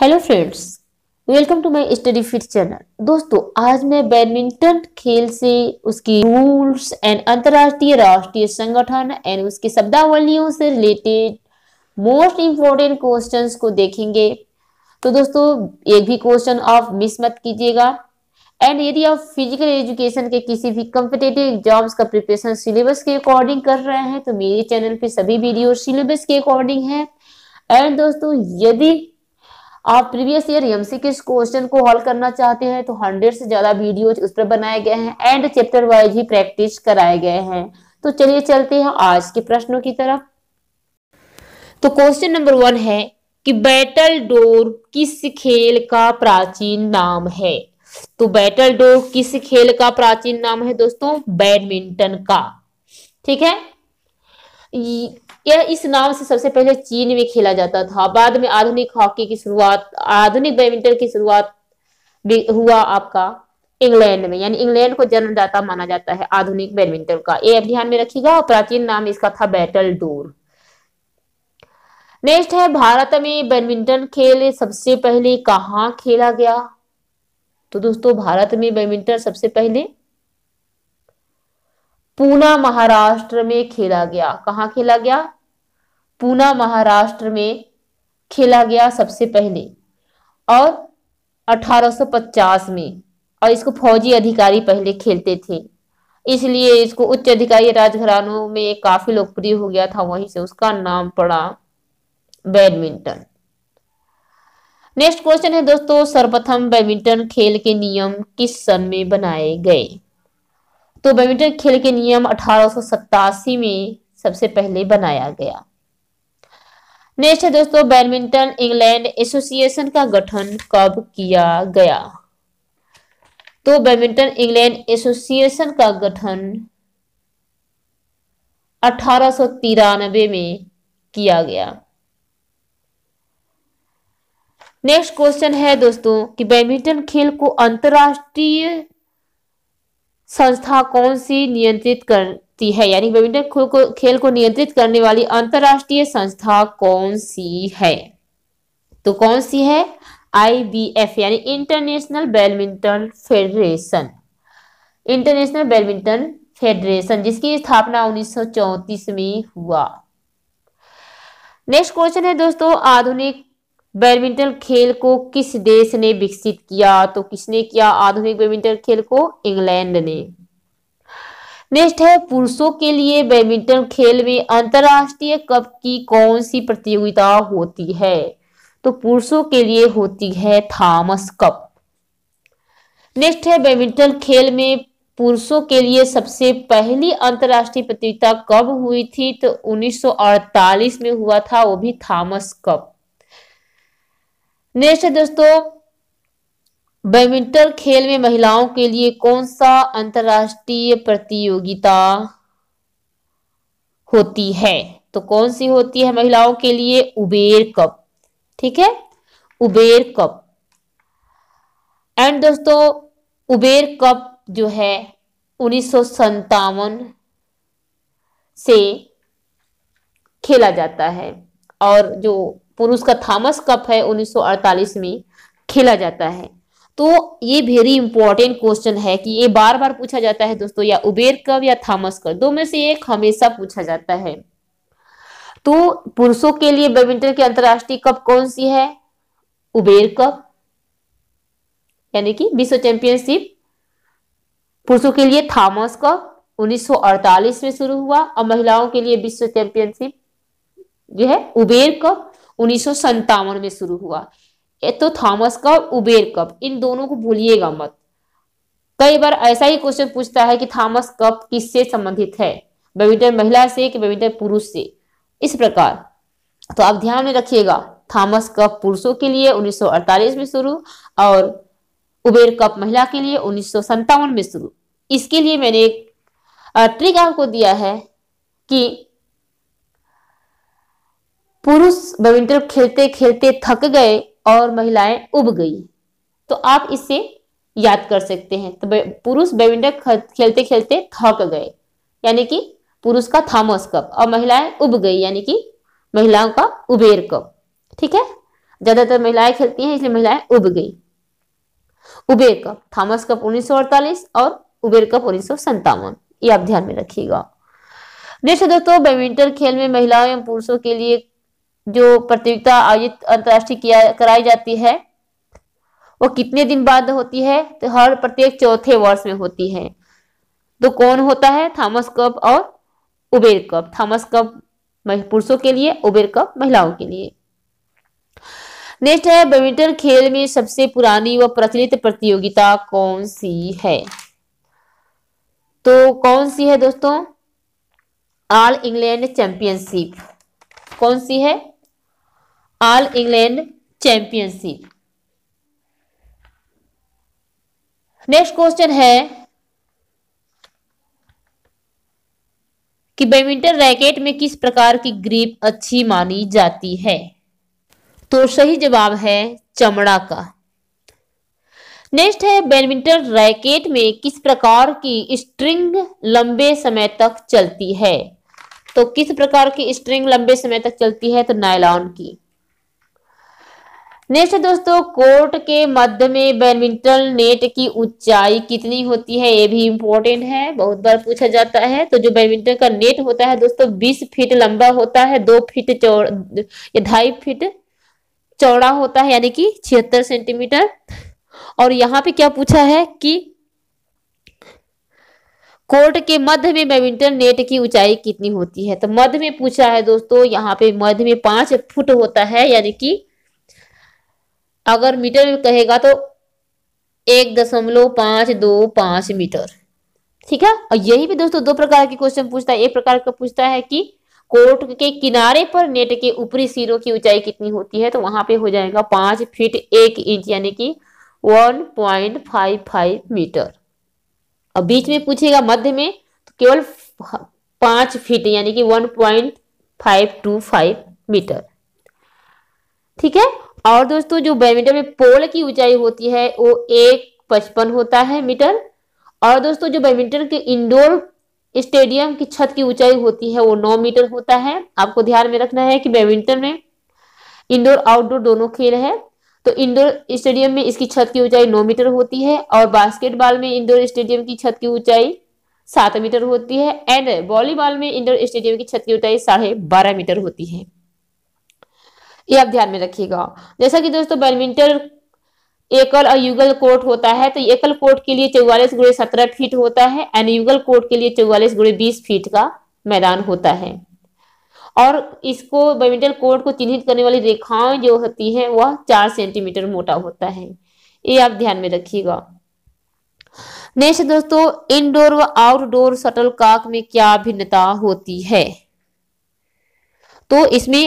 hello friends welcome to my study fit channel दोस्तों आज मैं बैडमिंटन खेल से उसकी रूल्स एंड अंतरराष्ट्रीय राष्ट्रीय संगठन एंड उसकी शब्दावलियों से रिलेटेड मोस्ट इम्पोर्टेंट क्वेश्चंस को देखेंगे तो दोस्तों एक भी क्वेश्चन आप मिस मत कीजिएगा एंड यदि आप फिजिकल एजुकेशन के किसी भी कम्पिटेटिव एग्जाम्स का प्रिपरेशन सिलेबस के अकॉर्डिंग कर रहे हैं तो मेरे चैनल पे सभी वीडियो सिलेबस के अकॉर्डिंग है एंड दोस्तों यदि आप previous year MCQs question को हॉल करना चाहते हैं तो हंड्रेड से ज्यादा वीडियो उस पर बनाए गए हैं एंड चैप्टर वाइज ही प्रैक्टिस कराए गए हैं तो चलिए चलते हैं आज के प्रश्नों की तरफ तो क्वेश्चन नंबर वन है कि बैटल डोर किस खेल का प्राचीन नाम है तो बैटल डोर किस खेल का प्राचीन नाम है दोस्तों बैडमिंटन का ठीक है यह इस नाम से सबसे पहले चीन में खेला जाता था बाद में आधुनिक हॉकी की शुरुआत आधुनिक बैडमिंटन की शुरुआत भी हुआ आपका इंग्लैंड में यानी इंग्लैंड को जन्मदाता माना जाता है आधुनिक बैडमिंटन का ये ध्यान में रखिएगा और प्राचीन नाम इसका था बैटल डोर नेक्स्ट है भारत में बैडमिंटन खेल सबसे पहले कहाँ खेला गया तो दोस्तों भारत में बैडमिंटन सबसे पहले पूना महाराष्ट्र में खेला गया कहाँ खेला गया पूना महाराष्ट्र में खेला गया सबसे पहले और 1850 में और इसको फौजी अधिकारी पहले खेलते थे इसलिए इसको उच्च अधिकारी राजघरानों में काफी लोकप्रिय हो गया था वहीं से उसका नाम पड़ा बैडमिंटन नेक्स्ट क्वेश्चन है दोस्तों सर्वप्रथम बैडमिंटन खेल के नियम किस सन में बनाए गए तो बैडमिंटन खेल के नियम अठारह में सबसे पहले बनाया गया नेक्स्ट है दोस्तों बैडमिंटन इंग्लैंड एसोसिएशन का गठन कब किया गया तो बैडमिंटन इंग्लैंड एसोसिएशन का गठन अठारह में किया गया नेक्स्ट क्वेश्चन है दोस्तों कि बैडमिंटन खेल को अंतरराष्ट्रीय संस्था कौन सी नियंत्रित करती है यानी बैडमिंटन को खेल को नियंत्रित करने वाली अंतरराष्ट्रीय संस्था कौन सी है तो कौन सी है आईबीएफ यानी international badminton federation international badminton federation जिसकी स्थापना उन्नीस में हुआ नेक्स्ट क्वेश्चन है दोस्तों आधुनिक बैडमिंटन खेल को किस देश ने विकसित किया तो किसने किया आधुनिक बैडमिंटन खेल को इंग्लैंड ने नेक्स्ट है पुरुषों के लिए बैडमिंटन खेल में अंतरराष्ट्रीय कप की कौन सी प्रतियोगिता होती है तो पुरुषों के लिए होती है थॉमस कप नेक्स्ट है बैडमिंटन खेल में पुरुषों के लिए सबसे पहली अंतरराष्ट्रीय प्रतियोगिता कब हुई थी तो 1948 में हुआ था वो भी थॉमस कप नेक्स्ट है दोस्तों बैडमिंटन खेल में महिलाओं के लिए कौन सा अंतरराष्ट्रीय प्रतियोगिता होती है तो कौन सी होती है महिलाओं के लिए उबेर कप ठीक है उबेर कप एंड दोस्तों उबेर कप जो है उन्नीस से खेला जाता है और जो पुरुष का थॉमस कप है 1948 में खेला जाता है तो ये वेरी इंपॉर्टेंट क्वेश्चन है कि ये बार बार पूछा जाता है दोस्तों या उबेर कप या थॉमस कप दो में से एक हमेशा पूछा जाता है तो पुरुषों के लिए बैडमिंटन की अंतरराष्ट्रीय कप कौन सी है उबेर कप यानी कि विश्व चैंपियनशिप पुरुषों के लिए थॉमस कप 1948 में शुरू हुआ और महिलाओं के लिए विश्व चैंपियनशिप जो है उबेर कप उन्नीस में शुरू हुआ तो थॉमस कप उबेर कप इन दोनों को भूलिएगा मत कई बार ऐसा ही क्वेश्चन पूछता है कि थॉमस कप किससे संबंधित है बैडमिंटन महिला से कि बैडमिंटन पुरुष से इस प्रकार तो आप ध्यान में रखिएगा थॉमस कप पुरुषों के लिए 1948 में शुरू और उबेर कप महिला के लिए उन्नीस में शुरू इसके लिए मैंने एक ट्रिक आपको दिया है कि पुरुष बैडमिंटन खेलते खेलते थक गए और महिलाएं उब गई तो आप इसे याद कर सकते हैं तो पुरुष बैडमिंटन खेलते खेलते थक गए यानी कि पुरुष का थॉमस कप और महिलाएं उब गई यानी कि महिलाओं का उबेर कप ठीक है ज्यादातर महिलाएं खेलती हैं इसलिए महिलाएं उब गई उबेर कप थॉमस कप उन्नीस और उबेर कप उन्नीस ये आप ध्यान में रखिएगा नेक्स्ट दोस्तों बैडमिंटन खेल में महिलाओं एवं पुरुषों के लिए जो प्रतियोगिता आयोजित अंतर्राष्ट्रीय किया कराई जाती है वो कितने दिन बाद होती है तो हर प्रत्येक चौथे वर्ष में होती है तो कौन होता है थॉमस कप और उबेर कप थॉमस कप पुरुषों के लिए उबेर कप महिलाओं के लिए नेक्स्ट है बैडमिंटन खेल में सबसे पुरानी व प्रचलित प्रतियोगिता कौन सी है तो कौन सी है दोस्तों ऑल इंग्लैंड चैंपियनशिप कौन सी है all England championship next question है कि बैडमिंटन रैकेट में किस प्रकार की ग्रिप अच्छी मानी जाती है तो सही जवाब है चमड़ा का नेक्स्ट है बैडमिंटन रैकेट में किस प्रकार की स्ट्रिंग लंबे समय तक चलती है तो किस प्रकार की स्ट्रिंग लंबे समय तक चलती है तो नायलॉन की नेक्स्ट दोस्तों कोर्ट के मध्य में बैडमिंटन नेट की ऊंचाई कितनी होती है ये भी इम्पोर्टेंट है बहुत बार पूछा जाता है तो जो बैडमिंटन का नेट होता है दोस्तों 20 फीट लंबा होता है दो फीट चौड़ा ढाई फीट चौड़ा होता है यानी कि छिहत्तर सेंटीमीटर और यहाँ पे क्या पूछा है कि कोर्ट के मध्य में बैडमिंटन नेट की ऊंचाई कितनी होती है तो मध्य में पूछा है दोस्तों यहाँ पे मध्य में पांच फुट होता है यानी कि अगर मीटर कहेगा तो एक दशमलव पांच दो पांच मीटर ठीक है और यही भी दोस्तों दो प्रकार के क्वेश्चन पूछता है एक प्रकार का पूछता है कि कोर्ट के किनारे पर नेट के ऊपरी सिरों की ऊंचाई कितनी होती है तो वहां पे हो जाएगा पांच फीट एक इंच यानी कि one point five five metre और बीच में पूछेगा मध्य में तो केवल पांच फीट यानी कि one point five two five metre ठीक है और दोस्तों जो बैडमिंटन में पोल की ऊंचाई होती है वो एक पचपन होता है मीटर और दोस्तों जो बैडमिंटन के इंडोर स्टेडियम की छत की ऊंचाई होती है वो नौ मीटर होता है आपको ध्यान में रखना है कि बैडमिंटन में इंडोर आउटडोर दोनों खेल है तो इंडोर स्टेडियम में इसकी छत की ऊंचाई नौ मीटर होती है और बास्केटबॉल में इंडोर स्टेडियम की छत की ऊंचाई सात मीटर होती है एंड वॉलीबॉल में इंडोर स्टेडियम की छत की ऊंचाई साढ़े बारह मीटर होती है ये आप ध्यान में रखिएगा जैसा कि दोस्तों बैडमिंटन एकल और युगल कोर्ट होता है तो एकल कोर्ट के लिए चौवालीस गुड़े सत्रह फीट होता है एंड युगल कोर्ट के लिए चौवालीस गुड़े बीस फीट का मैदान होता है और इसको बैडमिंटन कोर्ट को चिन्हित करने वाली रेखाएं जो होती है वह चार सेंटीमीटर मोटा होता है ये आप ध्यान में रखिएगा नेक्स्ट दोस्तों इनडोर व आउटडोर शटल काक में क्या भिन्नता होती है तो इसमें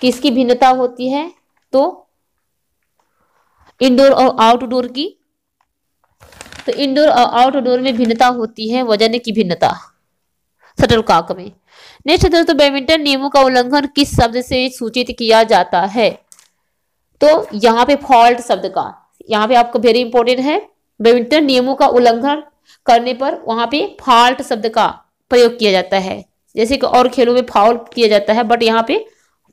किसकी भिन्नता होती है तो इंडोर और आउटडोर की तो इंडोर और आउटडोर में भिन्नता होती है वजन की भिन्नता सटल काक में नेक्स्ट दोस्तों बैडमिंटन नियमों का उल्लंघन किस शब्द से सूचित किया जाता है तो यहाँ पे फॉल्ट शब्द का यहाँ पे आपको वेरी इंपॉर्टेंट है बैडमिंटन नियमों का उल्लंघन करने पर वहां पे फॉल्ट शब्द का प्रयोग किया जाता है जैसे कि और खेलों में फॉल्ट किया जाता है बट यहाँ पे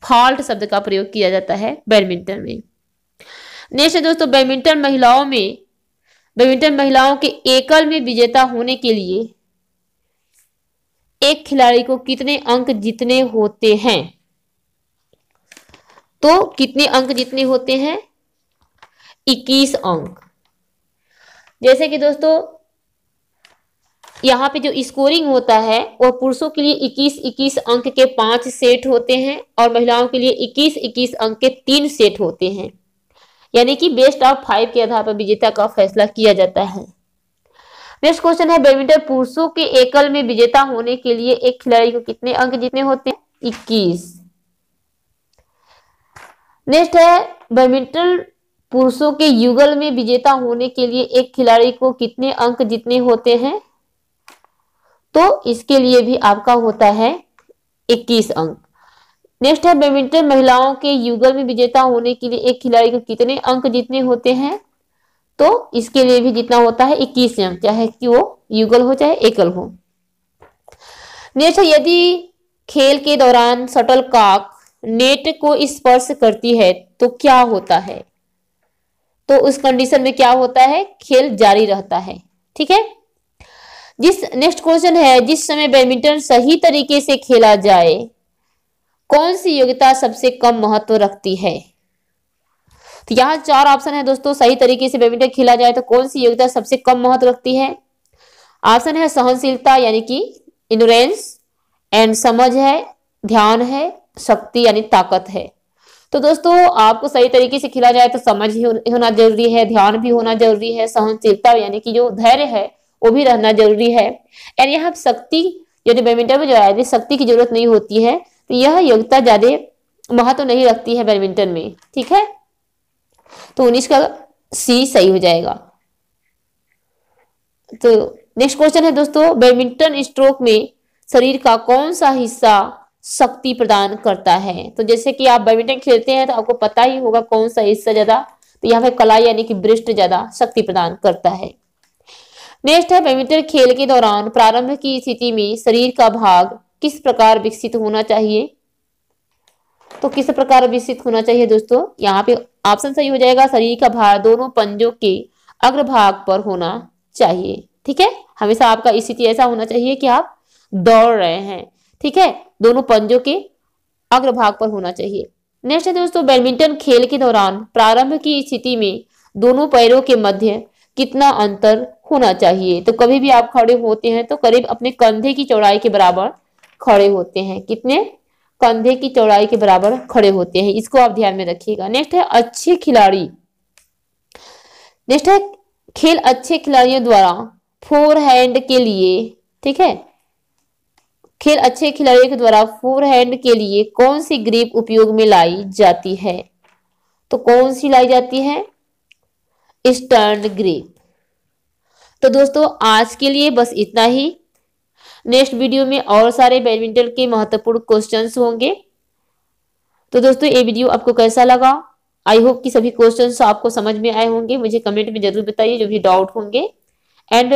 फॉल्ट शब्द का प्रयोग किया जाता है बैडमिंटन में नेक्स्ट है दोस्तों बैडमिंटन महिलाओं में बैडमिंटन महिलाओं के एकल में विजेता होने के लिए एक खिलाड़ी को कितने अंक जीतने होते हैं तो कितने अंक जीतने होते हैं इक्कीस अंक जैसे कि दोस्तों यहाँ पे जो स्कोरिंग होता है वह पुरुषों के लिए 21 21 अंक के पांच सेट होते हैं और महिलाओं के लिए 21 21 अंक के तीन सेट होते हैं यानी कि बेस्ट ऑफ फाइव के आधार पर विजेता का फैसला किया जाता है नेक्स्ट क्वेश्चन है बैडमिंटन पुरुषों के एकल में विजेता होने के लिए एक खिलाड़ी को कितने अंक जीतने होते हैं इक्कीस नेक्स्ट है बैडमिंटन पुरुषों के युगल में विजेता होने के लिए एक खिलाड़ी को कितने अंक जीतने होते हैं तो इसके लिए भी आपका होता है 21 अंक नेक्स्ट है बैडमिंटन महिलाओं के युगल में विजेता होने के लिए एक खिलाड़ी को कितने अंक जीतने होते हैं तो इसके लिए भी जितना होता है 21 अंक चाहे कि वो युगल हो चाहे एकल हो नेक्स्ट यदि खेल के दौरान शटल काक नेट को स्पर्श करती है तो क्या होता है तो उस कंडीशन में क्या होता है खेल जारी रहता है ठीक है जिस नेक्स्ट क्वेश्चन है जिस समय बैडमिंटन सही तरीके से खेला जाए कौन सी योग्यता सबसे कम महत्व रखती है तो यहाँ चार ऑप्शन है दोस्तों सही तरीके से बैडमिंटन खेला जाए तो कौन सी योग्यता सबसे कम महत्व रखती है ऑप्शन है सहनशीलता यानी कि इंडोरेंस एंड समझ है ध्यान है शक्ति यानी ताकत है तो दोस्तों आपको सही तरीके से खेला जाए तो समझ ही होना जरूरी है ध्यान भी होना जरूरी है सहनशीलता यानी कि जो धैर्य है वो भी रहना जरूरी है एंड यहाँ शक्ति यदि बैडमिंटन में जो है शक्ति की जरूरत नहीं होती है तो यह योग्यता ज्यादा महत्व तो नहीं रखती है बैडमिंटन में ठीक है तो उन्नीस का सी सही हो जाएगा तो नेक्स्ट क्वेश्चन है दोस्तों बैडमिंटन स्ट्रोक में शरीर का कौन सा हिस्सा शक्ति प्रदान करता है तो जैसे कि आप बैडमिंटन खेलते हैं तो आपको पता ही होगा कौन सा हिस्सा ज्यादा तो यहाँ पे कला यानी कि ब्रिस्ट ज्यादा शक्ति प्रदान करता है नेक्स्ट है बैडमिंटन खेल के दौरान प्रारंभ की स्थिति में शरीर का भाग किस प्रकार विकसित होना चाहिए तो किस प्रकार विकसित होना चाहिए दोस्तों यहाँ पे ऑप्शन सही हो जाएगा शरीर का भार दोनों पंजों के अग्रभाग पर होना चाहिए ठीक है हमेशा आपका स्थिति ऐसा होना चाहिए कि आप दौड़ रहे हैं ठीक है दोनों पंजों के अग्रभाग पर होना चाहिए नेक्स्ट है दोस्तों बैडमिंटन खेल के दौरान प्रारंभ की स्थिति में दोनों पैरों के मध्य कितना अंतर होना चाहिए तो कभी भी आप खड़े होते हैं तो करीब अपने कंधे की चौड़ाई के बराबर खड़े होते हैं कितने कंधे की चौड़ाई के बराबर खड़े होते हैं इसको आप ध्यान में रखिएगा नेक्स्ट है अच्छे खिलाड़ी नेक्स्ट है खेल अच्छे खिलाड़ियों द्वारा फोर हैंड के लिए ठीक है खेल अच्छे खिलाड़ियों के द्वारा फोर हैंड के लिए कौन सी ग्रीप उपयोग में लाई जाती है तो कौन सी लाई जाती है इज टर्न ग्रे तो दोस्तों आज के लिए बस इतना ही नेक्स्ट वीडियो में और सारे बैडमिंटन के महत्वपूर्ण क्वेश्चंस होंगे तो दोस्तों ये वीडियो आपको कैसा लगा आई होप कि सभी क्वेश्चंस आपको समझ में आए होंगे मुझे कमेंट में जरूर बताइए जो भी डाउट होंगे एंड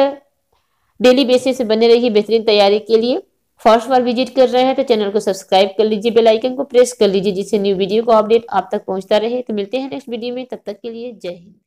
डेली बेसिस से बने रहिए बेहतरीन तैयारी के लिए फर्स्ट बार विजिट कर रहे हैं तो चैनल को सब्सक्राइब कर लीजिए बेल आइकन को प्रेस कर लीजिए जिससे न्यू वीडियो का अपडेट आप तक पहुंचता रहे तो मिलते हैं नेक्स्ट वीडियो में तब तक के लिए जय हिंद